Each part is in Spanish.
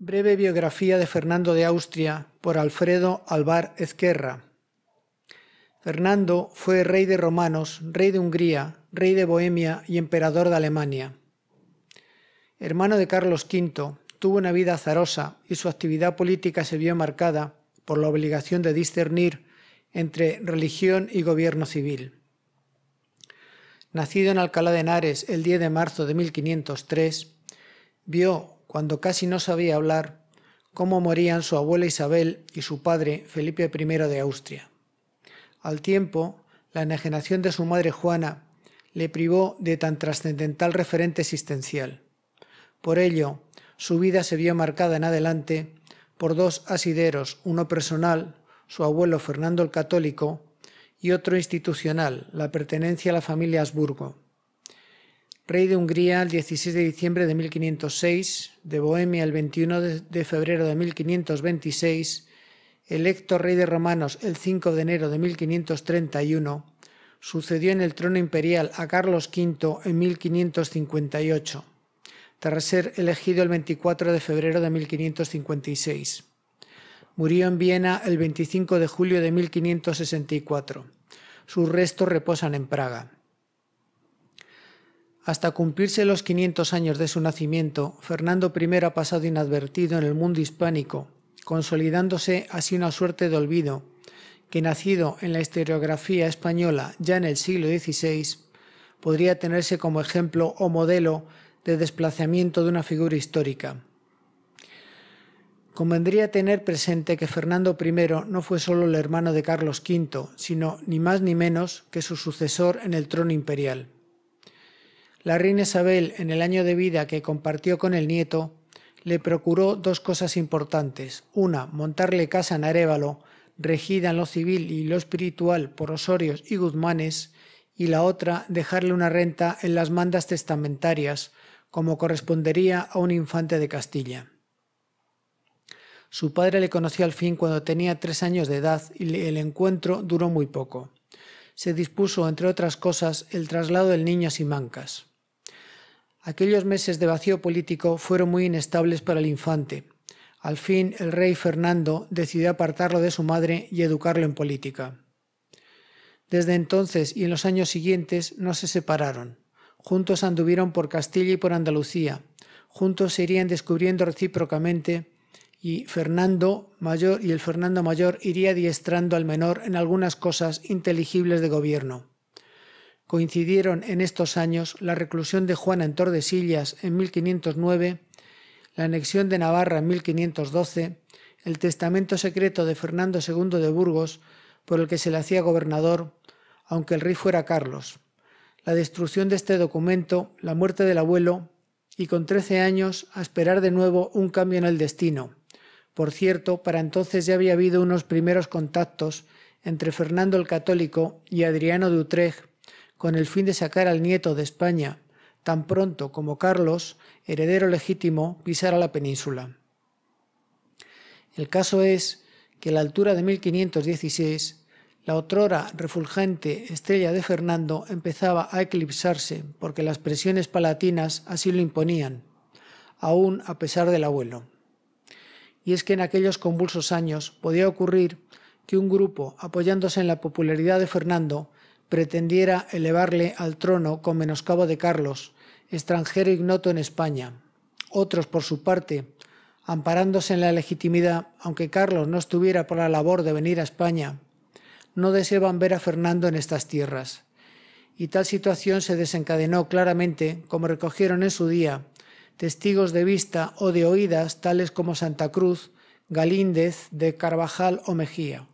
Breve biografía de Fernando de Austria por Alfredo Alvar Ezquerra. Fernando fue rey de romanos, rey de Hungría, rey de Bohemia y emperador de Alemania. Hermano de Carlos V, tuvo una vida azarosa y su actividad política se vio marcada por la obligación de discernir entre religión y gobierno civil. Nacido en Alcalá de Henares el 10 de marzo de 1503, vio cuando casi no sabía hablar, cómo morían su abuela Isabel y su padre Felipe I de Austria. Al tiempo, la enajenación de su madre Juana le privó de tan trascendental referente existencial. Por ello, su vida se vio marcada en adelante por dos asideros, uno personal, su abuelo Fernando el Católico, y otro institucional, la pertenencia a la familia Habsburgo rey de Hungría el 16 de diciembre de 1506, de Bohemia el 21 de febrero de 1526, electo rey de romanos el 5 de enero de 1531, sucedió en el trono imperial a Carlos V en 1558, tras ser elegido el 24 de febrero de 1556. Murió en Viena el 25 de julio de 1564. Sus restos reposan en Praga. Hasta cumplirse los 500 años de su nacimiento, Fernando I ha pasado inadvertido en el mundo hispánico, consolidándose así una suerte de olvido, que nacido en la historiografía española ya en el siglo XVI, podría tenerse como ejemplo o modelo de desplazamiento de una figura histórica. Convendría tener presente que Fernando I no fue solo el hermano de Carlos V, sino ni más ni menos que su sucesor en el trono imperial. La reina Isabel, en el año de vida que compartió con el nieto, le procuró dos cosas importantes. Una, montarle casa en Arevalo, regida en lo civil y lo espiritual por Osorios y Guzmanes, y la otra, dejarle una renta en las mandas testamentarias, como correspondería a un infante de Castilla. Su padre le conoció al fin cuando tenía tres años de edad y el encuentro duró muy poco. Se dispuso, entre otras cosas, el traslado del niño a Simancas. Aquellos meses de vacío político fueron muy inestables para el infante. Al fin, el rey Fernando decidió apartarlo de su madre y educarlo en política. Desde entonces y en los años siguientes no se separaron. Juntos anduvieron por Castilla y por Andalucía. Juntos se irían descubriendo recíprocamente y Fernando mayor y el Fernando mayor iría adiestrando al menor en algunas cosas inteligibles de gobierno coincidieron en estos años la reclusión de Juana en Tordesillas en 1509, la anexión de Navarra en 1512, el testamento secreto de Fernando II de Burgos, por el que se le hacía gobernador, aunque el rey fuera Carlos, la destrucción de este documento, la muerte del abuelo, y con trece años a esperar de nuevo un cambio en el destino. Por cierto, para entonces ya había habido unos primeros contactos entre Fernando el Católico y Adriano de Utrecht, con el fin de sacar al nieto de España tan pronto como Carlos, heredero legítimo, pisara la península. El caso es que a la altura de 1516, la otrora refulgente estrella de Fernando empezaba a eclipsarse porque las presiones palatinas así lo imponían, aún a pesar del abuelo. Y es que en aquellos convulsos años podía ocurrir que un grupo, apoyándose en la popularidad de Fernando, pretendiera elevarle al trono con menoscabo de Carlos, extranjero ignoto en España. Otros, por su parte, amparándose en la legitimidad, aunque Carlos no estuviera por la labor de venir a España, no deseaban ver a Fernando en estas tierras. Y tal situación se desencadenó claramente, como recogieron en su día testigos de vista o de oídas tales como Santa Cruz, Galíndez, de Carvajal o Mejía.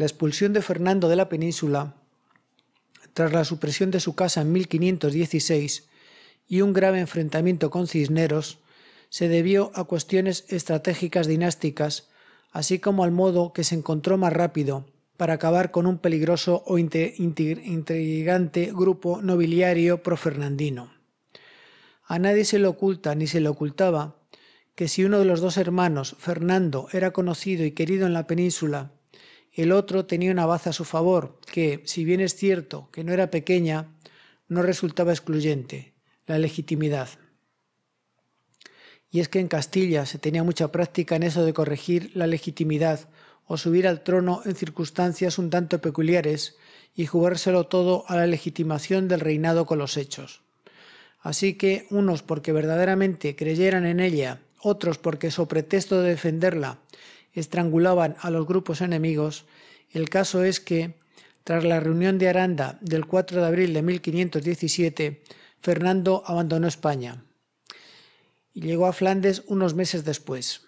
La expulsión de Fernando de la península, tras la supresión de su casa en 1516 y un grave enfrentamiento con Cisneros, se debió a cuestiones estratégicas dinásticas, así como al modo que se encontró más rápido para acabar con un peligroso o intrigante grupo nobiliario profernandino. A nadie se le oculta ni se le ocultaba que si uno de los dos hermanos, Fernando, era conocido y querido en la península, el otro tenía una baza a su favor, que, si bien es cierto que no era pequeña, no resultaba excluyente, la legitimidad. Y es que en Castilla se tenía mucha práctica en eso de corregir la legitimidad o subir al trono en circunstancias un tanto peculiares y jugárselo todo a la legitimación del reinado con los hechos. Así que unos porque verdaderamente creyeran en ella, otros porque so pretexto de defenderla estrangulaban a los grupos enemigos, el caso es que, tras la reunión de Aranda del 4 de abril de 1517, Fernando abandonó España y llegó a Flandes unos meses después.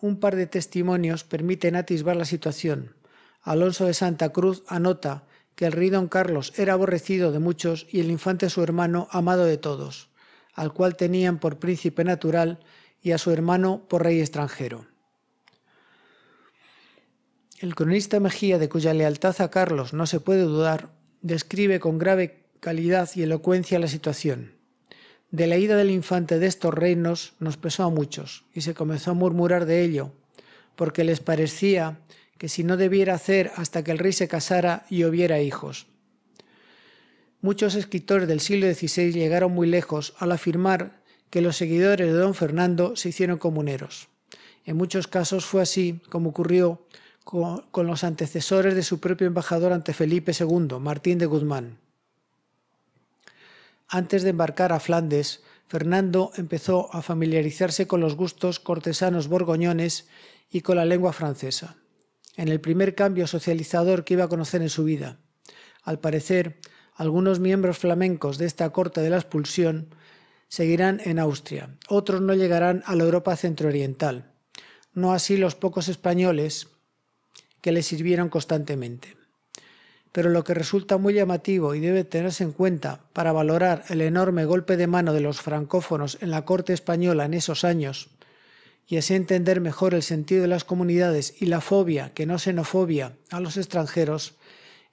Un par de testimonios permiten atisbar la situación. Alonso de Santa Cruz anota que el rey don Carlos era aborrecido de muchos y el infante su hermano amado de todos, al cual tenían por príncipe natural y a su hermano por rey extranjero. El cronista Mejía, de cuya lealtad a Carlos no se puede dudar, describe con grave calidad y elocuencia la situación. De la ida del infante de estos reinos nos pesó a muchos, y se comenzó a murmurar de ello, porque les parecía que si no debiera hacer hasta que el rey se casara y hubiera hijos. Muchos escritores del siglo XVI llegaron muy lejos al afirmar que los seguidores de don Fernando se hicieron comuneros. En muchos casos fue así como ocurrió con, los antecesores de su propio embajador ante Felipe II, Martín de Guzmán. Antes de embarcar a Flandes, Fernando empezó a familiarizarse con los gustos cortesanos borgoñones y con la lengua francesa, en el primer cambio socializador que iba a conocer en su vida. Al parecer, algunos miembros flamencos de esta corte de la expulsión seguirán en Austria, otros no llegarán a la Europa centrooriental. No así los pocos españoles le sirvieron constantemente. Pero lo que resulta muy llamativo y debe tenerse en cuenta para valorar el enorme golpe de mano de los francófonos en la corte española en esos años, y así entender mejor el sentido de las comunidades y la fobia, que no xenofobia, a los extranjeros,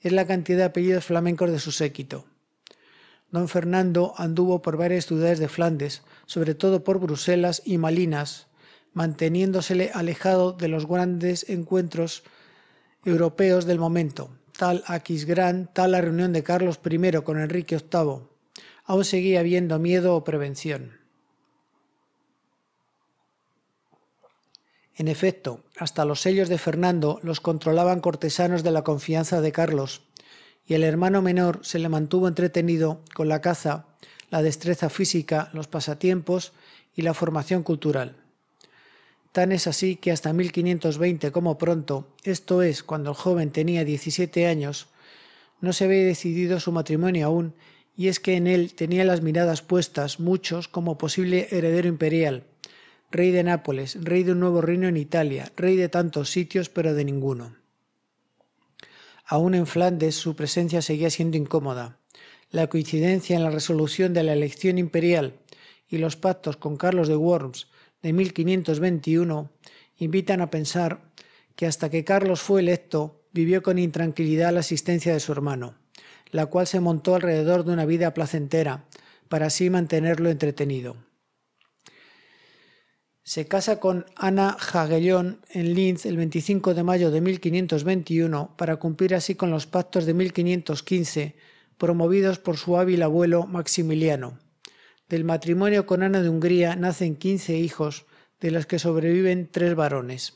es la cantidad de apellidos flamencos de su séquito. Don Fernando anduvo por varias ciudades de Flandes, sobre todo por Bruselas y Malinas, manteniéndosele alejado de los grandes encuentros europeos del momento, tal Aquisgrán, tal la reunión de Carlos I con Enrique VIII. Aún seguía habiendo miedo o prevención. En efecto, hasta los sellos de Fernando los controlaban cortesanos de la confianza de Carlos, y el hermano menor se le mantuvo entretenido con la caza, la destreza física, los pasatiempos y la formación cultural. Tan es así que hasta 1520 como pronto, esto es, cuando el joven tenía 17 años, no se había decidido su matrimonio aún, y es que en él tenía las miradas puestas muchos como posible heredero imperial, rey de Nápoles, rey de un nuevo reino en Italia, rey de tantos sitios pero de ninguno. Aún en Flandes su presencia seguía siendo incómoda. La coincidencia en la resolución de la elección imperial y los pactos con Carlos de Worms de 1521 invitan a pensar que hasta que Carlos fue electo vivió con intranquilidad la asistencia de su hermano, la cual se montó alrededor de una vida placentera, para así mantenerlo entretenido. Se casa con Ana Jagellón en Linz el 25 de mayo de 1521 para cumplir así con los pactos de 1515 promovidos por su hábil abuelo Maximiliano, del matrimonio con Ana de Hungría nacen quince hijos, de los que sobreviven tres varones.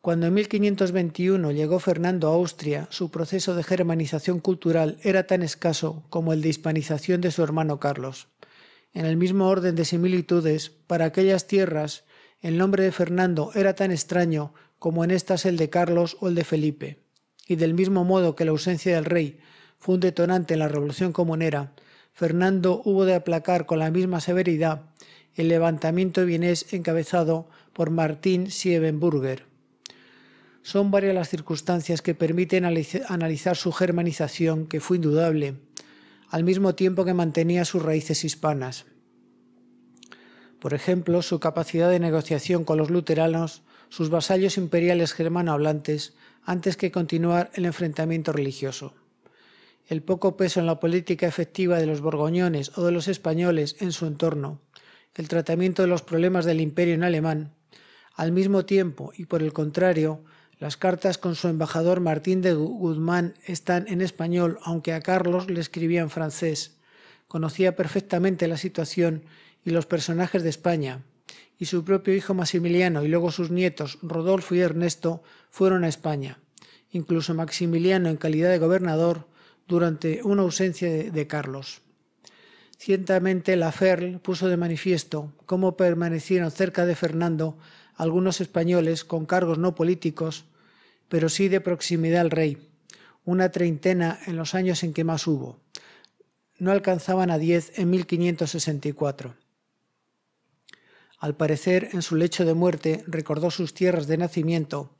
Cuando en 1521 llegó Fernando a Austria, su proceso de germanización cultural era tan escaso como el de hispanización de su hermano Carlos. En el mismo orden de similitudes, para aquellas tierras, el nombre de Fernando era tan extraño como en estas el de Carlos o el de Felipe. Y del mismo modo que la ausencia del rey fue un detonante en la revolución comunera, Fernando hubo de aplacar con la misma severidad el levantamiento vienés encabezado por Martín Siebenburger. Son varias las circunstancias que permiten analizar su germanización, que fue indudable, al mismo tiempo que mantenía sus raíces hispanas. Por ejemplo, su capacidad de negociación con los luteranos, sus vasallos imperiales germanohablantes, antes que continuar el enfrentamiento religioso el poco peso en la política efectiva de los borgoñones o de los españoles en su entorno, el tratamiento de los problemas del imperio en alemán, al mismo tiempo y por el contrario, las cartas con su embajador Martín de Guzmán están en español, aunque a Carlos le escribía en francés. Conocía perfectamente la situación y los personajes de España, y su propio hijo Maximiliano y luego sus nietos Rodolfo y Ernesto fueron a España. Incluso Maximiliano, en calidad de gobernador, durante una ausencia de, Carlos. Ciertamente Laferl puso de manifiesto cómo permanecieron cerca de Fernando algunos españoles con cargos no políticos, pero sí de proximidad al rey, una treintena en los años en que más hubo. No alcanzaban a diez en 1564. Al parecer, en su lecho de muerte recordó sus tierras de nacimiento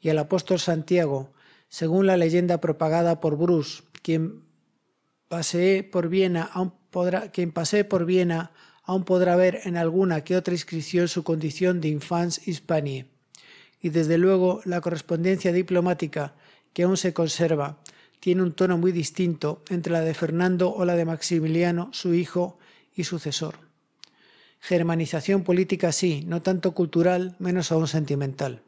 y al apóstol Santiago, según la leyenda propagada por Bruce, quien pasee por Viena aún podrá, quien por Viena aún podrá ver en alguna que otra inscripción su condición de infanz hispanie. Y desde luego la correspondencia diplomática que aún se conserva tiene un tono muy distinto entre la de Fernando o la de Maximiliano, su hijo y sucesor. Germanización política sí, no tanto cultural, menos aún sentimental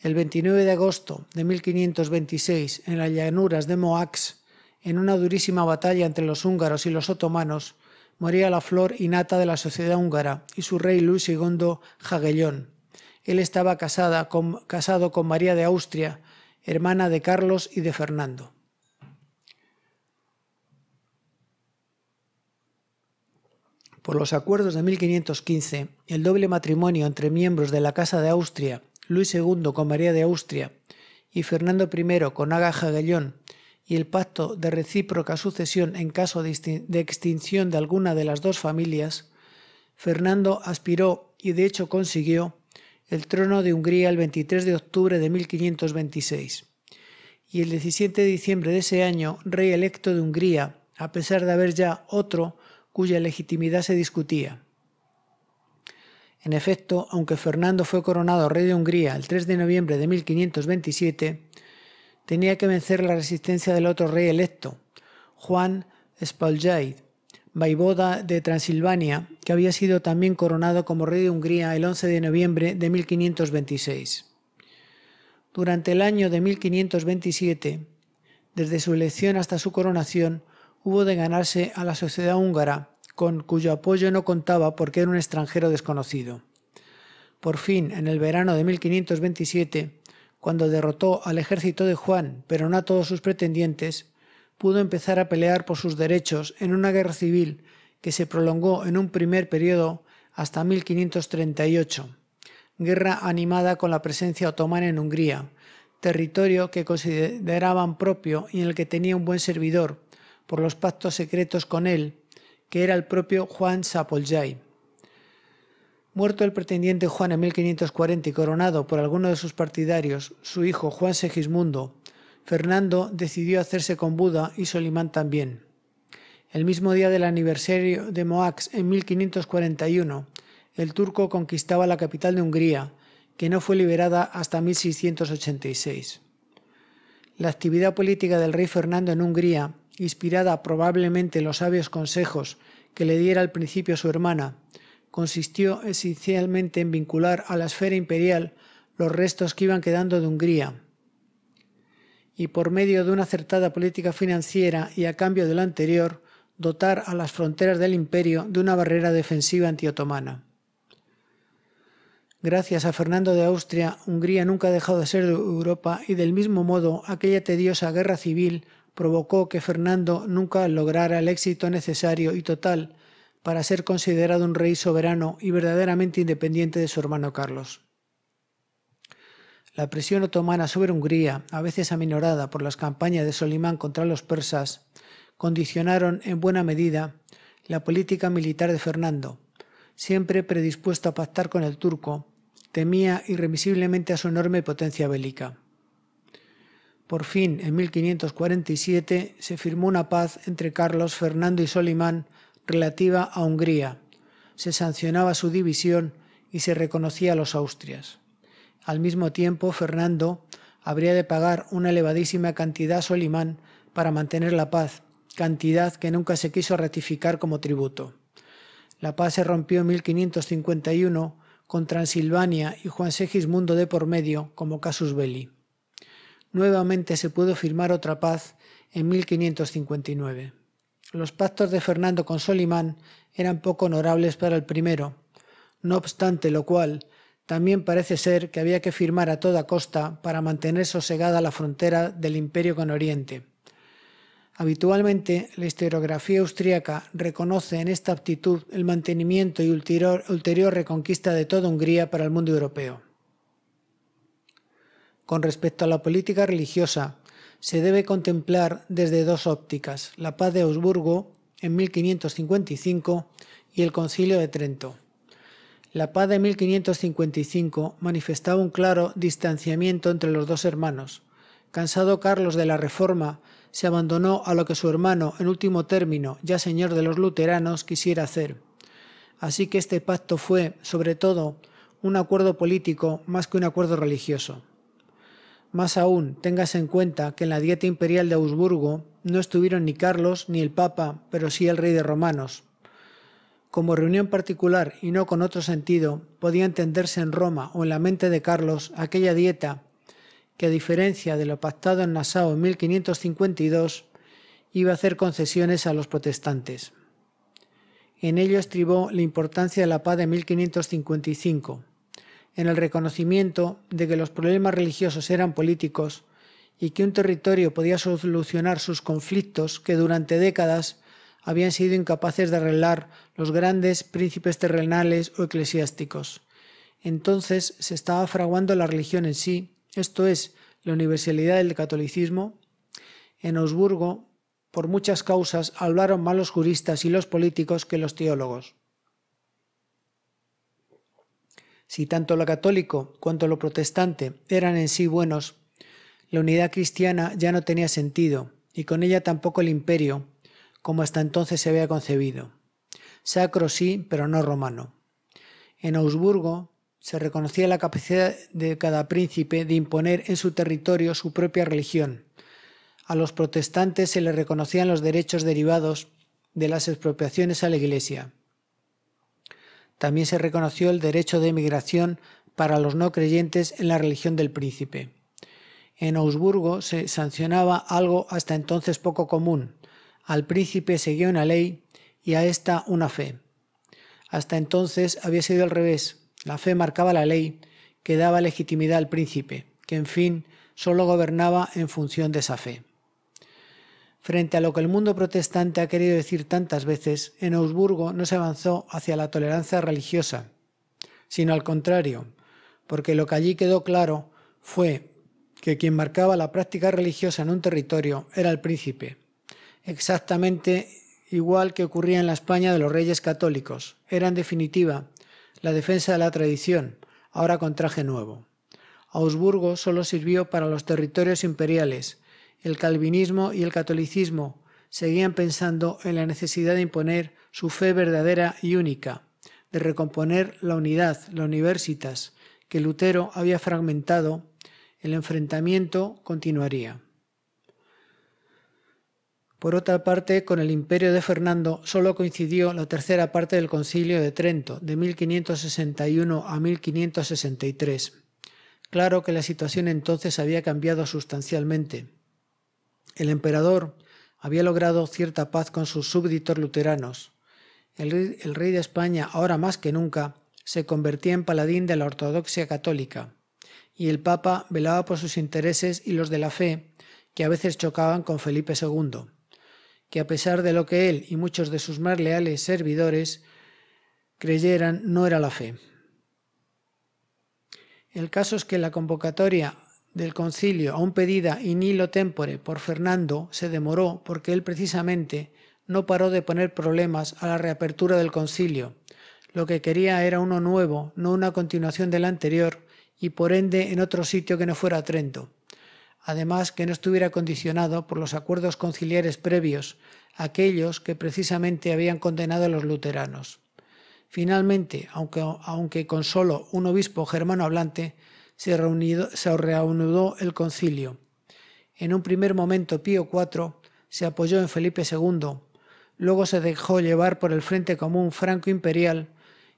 el 29 de agosto de 1526 en las llanuras de Moax, en una durísima batalla entre los húngaros y los otomanos, moría la flor innata de la sociedad húngara y su rey Luis II Jagellón. Él estaba casado con María de Austria, hermana de Carlos y de Fernando. Por los acuerdos de 1515, el doble matrimonio entre miembros de la Casa de Austria Luis II con María de Austria y Fernando I con Aga Jagellón y el pacto de recíproca sucesión en caso de, extinción de alguna de las dos familias, Fernando aspiró y de hecho consiguió el trono de Hungría el 23 de octubre de 1526 y el 17 de diciembre de ese año rey electo de Hungría, a pesar de haber ya otro cuya legitimidad se discutía. En efecto, aunque Fernando fue coronado rey de Hungría el 3 de noviembre de 1527, tenía que vencer la resistencia del otro rey electo, Juan Spaljaid, vaivoda de Transilvania, que había sido también coronado como rey de Hungría el 11 de noviembre de 1526. Durante el año de 1527, desde su elección hasta su coronación, hubo de ganarse a la sociedad húngara con cuyo apoyo no contaba porque era un extranjero desconocido. Por fin, en el verano de 1527, cuando derrotó al ejército de Juan, pero no a todos sus pretendientes, pudo empezar a pelear por sus derechos en una guerra civil que se prolongó en un primer periodo hasta 1538, guerra animada con la presencia otomana en Hungría, territorio que consideraban propio y en el que tenía un buen servidor, por los pactos secretos con él que era el propio Juan Sapoljay. Muerto el pretendiente Juan en 1540 y coronado por alguno de sus partidarios, su hijo Juan Segismundo, Fernando decidió hacerse con Buda y Solimán también. El mismo día del aniversario de Moax en 1541, el turco conquistaba la capital de Hungría, que no fue liberada hasta 1686. La actividad política del rey Fernando en Hungría inspirada probablemente en los sabios consejos que le diera al principio su hermana, consistió esencialmente en vincular a la esfera imperial los restos que iban quedando de Hungría. Y por medio de una acertada política financiera y a cambio de la anterior, dotar a las fronteras del imperio de una barrera defensiva antiotomana. Gracias a Fernando de Austria, Hungría nunca ha dejado de ser de Europa y del mismo modo aquella tediosa guerra civil provocó que Fernando nunca lograra el éxito necesario y total para ser considerado un rey soberano y verdaderamente independiente de su hermano Carlos. La presión otomana sobre Hungría, a veces aminorada por las campañas de Solimán contra los persas, condicionaron en buena medida la política militar de Fernando. Siempre predispuesto a pactar con el turco, temía irremisiblemente a su enorme potencia bélica por fin en 1547 se firmó una paz entre Carlos, Fernando y Solimán relativa a Hungría. Se sancionaba su división y se reconocía a los Austrias. Al mismo tiempo, Fernando habría de pagar una elevadísima cantidad a Solimán para mantener la paz, cantidad que nunca se quiso ratificar como tributo. La paz se rompió en 1551 con Transilvania y Juan Segismundo de por medio como casus belli nuevamente se pudo firmar otra paz en 1559. Los pactos de Fernando con Solimán eran poco honorables para el primero, no obstante lo cual, también parece ser que había que firmar a toda costa para mantener sosegada la frontera del imperio con Oriente. Habitualmente, la historiografía austríaca reconoce en esta actitud el mantenimiento y ulterior, reconquista de toda Hungría para el mundo europeo. Con respecto a la política religiosa, se debe contemplar desde dos ópticas, la paz de Augsburgo en 1555 y el concilio de Trento. La paz de 1555 manifestaba un claro distanciamiento entre los dos hermanos. Cansado Carlos de la Reforma, se abandonó a lo que su hermano, en último término, ya señor de los luteranos, quisiera hacer. Así que este pacto fue, sobre todo, un acuerdo político más que un acuerdo religioso. Más aún, tengas en cuenta que en la dieta imperial de Augsburgo no estuvieron ni Carlos ni el Papa, pero sí el rey de romanos. Como reunión particular y no con otro sentido, podía entenderse en Roma o en la mente de Carlos aquella dieta que, a diferencia de lo pactado en Nassau en 1552, iba a hacer concesiones a los protestantes. En ello estribó la importancia de la paz de 1555 en el reconocimiento de que los problemas religiosos eran políticos y que un territorio podía solucionar sus conflictos que durante décadas habían sido incapaces de arreglar los grandes príncipes terrenales o eclesiásticos. Entonces se estaba fraguando la religión en sí, esto es, la universalidad del catolicismo. En Augsburgo, por muchas causas, hablaron más los juristas y los políticos que los teólogos. Si tanto lo católico cuanto lo protestante eran en sí buenos, la unidad cristiana ya no tenía sentido, y con ella tampoco el imperio, como hasta entonces se había concebido. Sacro sí, pero no romano. En Augsburgo se reconocía la capacidad de cada príncipe de imponer en su territorio su propia religión. A los protestantes se les reconocían los derechos derivados de las expropiaciones a la Iglesia. También se reconoció el derecho de emigración para los no creyentes en la religión del príncipe. En Augsburgo se sancionaba algo hasta entonces poco común. Al príncipe seguía una ley y a esta una fe. Hasta entonces había sido al revés. La fe marcaba la ley, que daba legitimidad al príncipe, que en fin solo gobernaba en función de esa fe. Frente a lo que el mundo protestante ha querido decir tantas veces, en Augsburgo no se avanzó hacia la tolerancia religiosa, sino al contrario, porque lo que allí quedó claro fue que quien marcaba la práctica religiosa en un territorio era el príncipe, exactamente igual que ocurría en la España de los reyes católicos. Era en definitiva la defensa de la tradición, ahora con traje nuevo. Augsburgo solo sirvió para los territorios imperiales, el calvinismo y el catolicismo seguían pensando en la necesidad de imponer su fe verdadera y única, de recomponer la unidad, la universitas, que Lutero había fragmentado, el enfrentamiento continuaría. Por otra parte, con el imperio de Fernando solo coincidió la tercera parte del concilio de Trento, de 1561 a 1563. Claro que la situación entonces había cambiado sustancialmente. El emperador había logrado cierta paz con sus súbditos luteranos. El rey, de España, ahora más que nunca, se convertía en paladín de la ortodoxia católica, y el Papa velaba por sus intereses y los de la fe, que a veces chocaban con Felipe II, que a pesar de lo que él y muchos de sus más leales servidores creyeran, no era la fe. El caso es que la convocatoria del concilio, un pedida in hilo tempore por Fernando, se demoró porque él precisamente no paró de poner problemas a la reapertura del concilio. Lo que quería era uno nuevo, no una continuación del anterior, y por ende en otro sitio que no fuera Trento. Además, que no estuviera condicionado por los acuerdos conciliares previos, aquellos que precisamente habían condenado a los luteranos. Finalmente, aunque, aunque con solo un obispo germano hablante, se, reanudó el concilio. En un primer momento Pío IV se apoyó en Felipe II, luego se dejó llevar por el Frente Común Franco Imperial,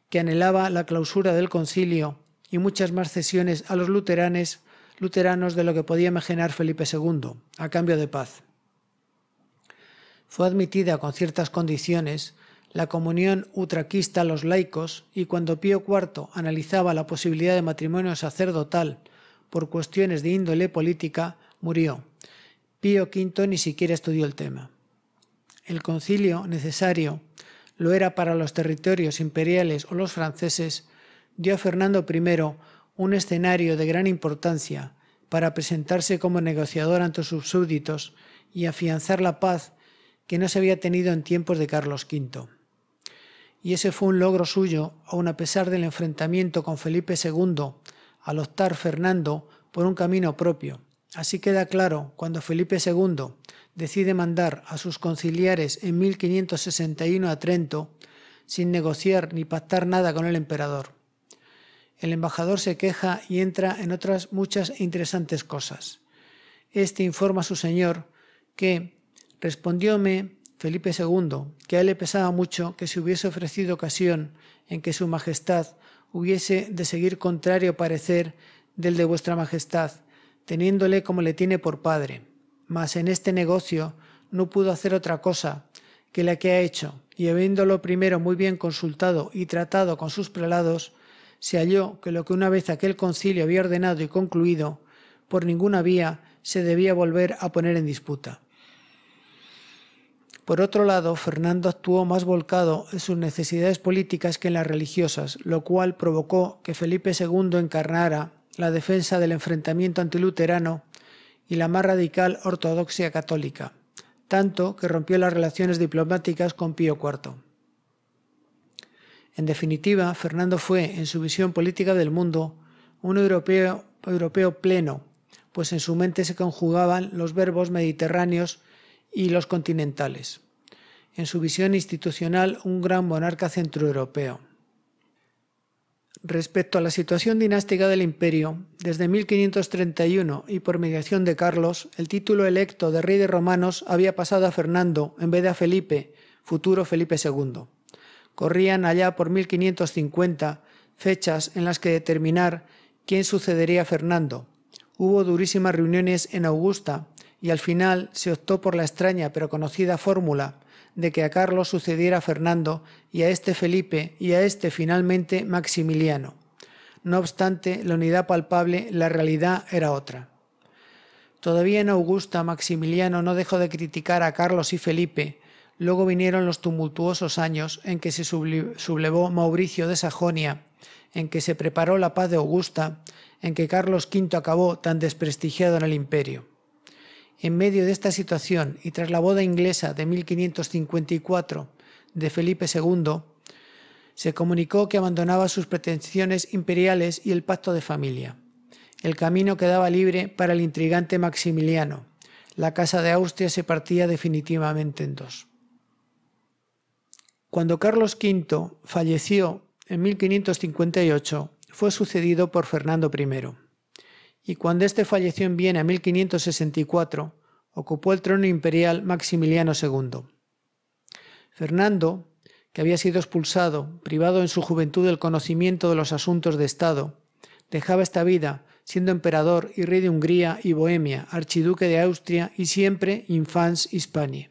que anhelaba la clausura del concilio y muchas más cesiones a los luteranes, luteranos de lo que podía imaginar Felipe II, a cambio de paz. Fue admitida con ciertas condiciones, la comunión utraquista a los laicos y cuando Pío IV analizaba la posibilidad de matrimonio sacerdotal por cuestiones de índole política, murió. Pío V ni siquiera estudió el tema. El concilio necesario lo era para los territorios imperiales o los franceses, dio a Fernando I un escenario de gran importancia para presentarse como negociador ante sus súbditos y afianzar la paz que no se había tenido en tiempos de Carlos V y ese fue un logro suyo, aun a pesar del enfrentamiento con Felipe II, al optar Fernando por un camino propio. Así queda claro cuando Felipe II decide mandar a sus conciliares en 1561 a Trento, sin negociar ni pactar nada con el emperador. El embajador se queja y entra en otras muchas e interesantes cosas. Este informa a su señor que respondióme Felipe II, que a le pesaba mucho que se hubiese ofrecido ocasión en que su majestad hubiese de seguir contrario parecer del de vuestra majestad, teniéndole como le tiene por padre. Mas en este negocio no pudo hacer otra cosa que la que ha hecho, y habiéndolo primero muy bien consultado y tratado con sus prelados, se halló que lo que una vez aquel concilio había ordenado y concluido, por ninguna vía se debía volver a poner en disputa. Por otro lado, Fernando actuó más volcado en sus necesidades políticas que en las religiosas, lo cual provocó que Felipe II encarnara la defensa del enfrentamiento antiluterano y la más radical ortodoxia católica, tanto que rompió las relaciones diplomáticas con Pío IV. En definitiva, Fernando fue, en su visión política del mundo, un europeo, europeo pleno, pues en su mente se conjugaban los verbos mediterráneos y los continentales. En su visión institucional, un gran monarca centroeuropeo. Respecto a la situación dinástica del imperio, desde 1531 y por mediación de Carlos, el título electo de rey de romanos había pasado a Fernando en vez de a Felipe, futuro Felipe II. Corrían allá por 1550 fechas en las que determinar quién sucedería a Fernando. Hubo durísimas reuniones en Augusta y al final se optó por la extraña pero conocida fórmula de que a Carlos sucediera Fernando y a este Felipe y a este finalmente Maximiliano. No obstante, la unidad palpable, la realidad era otra. Todavía en Augusta, Maximiliano no dejó de criticar a Carlos y Felipe. Luego vinieron los tumultuosos años en que se sublevó Mauricio de Sajonia, en que se preparó la paz de Augusta, en que Carlos V acabó tan desprestigiado en el imperio. En medio de esta situación y tras la boda inglesa de 1554 de Felipe II, se comunicó que abandonaba sus pretensiones imperiales y el pacto de familia. El camino quedaba libre para el intrigante Maximiliano. La Casa de Austria se partía definitivamente en dos. Cuando Carlos V falleció en 1558, fue sucedido por Fernando I y cuando éste falleció en Viena en 1564, ocupó el trono imperial Maximiliano II. Fernando, que había sido expulsado, privado en su juventud del conocimiento de los asuntos de Estado, dejaba esta vida siendo emperador y rey de Hungría y Bohemia, archiduque de Austria y siempre infans Hispania.